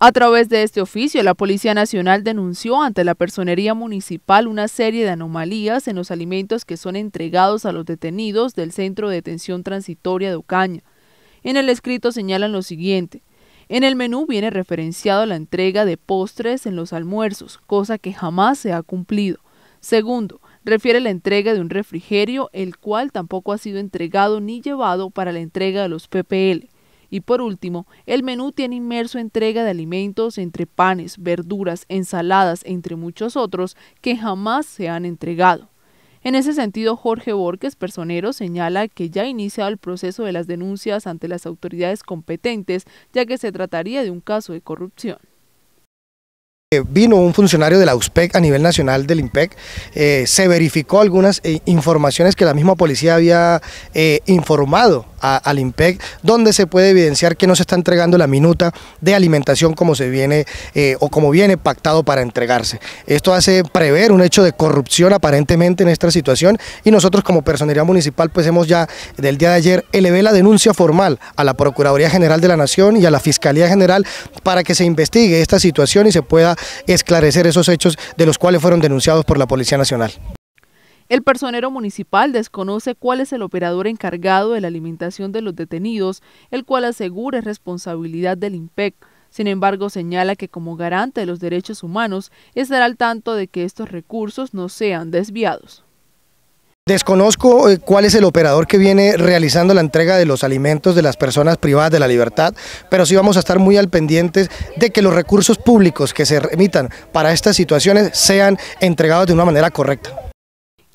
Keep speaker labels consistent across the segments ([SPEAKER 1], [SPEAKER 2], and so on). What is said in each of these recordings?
[SPEAKER 1] A través de este oficio, la Policía Nacional denunció ante la Personería Municipal una serie de anomalías en los alimentos que son entregados a los detenidos del Centro de Detención Transitoria de Ocaña. En el escrito señalan lo siguiente. En el menú viene referenciado la entrega de postres en los almuerzos, cosa que jamás se ha cumplido. Segundo, refiere la entrega de un refrigerio, el cual tampoco ha sido entregado ni llevado para la entrega de los PPL. Y por último, el menú tiene inmerso entrega de alimentos entre panes, verduras, ensaladas, entre muchos otros, que jamás se han entregado. En ese sentido, Jorge Borges, personero, señala que ya ha iniciado el proceso de las denuncias ante las autoridades competentes, ya que se trataría de un caso de corrupción.
[SPEAKER 2] Vino un funcionario de la USPEC a nivel nacional del IMPEC, eh, se verificó algunas eh, informaciones que la misma policía había eh, informado al IMPEC, donde se puede evidenciar que no se está entregando la minuta de alimentación como se viene o como viene pactado para entregarse. Esto hace prever un hecho de corrupción aparentemente en esta situación y nosotros como personería municipal pues hemos ya del día de ayer elevé la denuncia formal a la Procuraduría General de la Nación y a la Fiscalía General para que se investigue esta situación y se pueda esclarecer esos hechos de los cuales fueron denunciados por la Policía Nacional.
[SPEAKER 1] El personero municipal desconoce cuál es el operador encargado de la alimentación de los detenidos, el cual asegura responsabilidad del IMPEC. Sin embargo, señala que como garante de los derechos humanos estará al tanto de que estos recursos no sean desviados.
[SPEAKER 2] Desconozco eh, cuál es el operador que viene realizando la entrega de los alimentos de las personas privadas de la libertad, pero sí vamos a estar muy al pendientes de que los recursos públicos que se remitan para estas situaciones sean entregados de una manera correcta.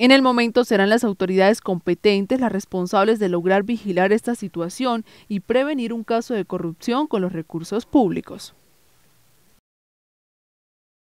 [SPEAKER 1] En el momento serán las autoridades competentes las responsables de lograr vigilar esta situación y prevenir un caso de corrupción con los recursos públicos.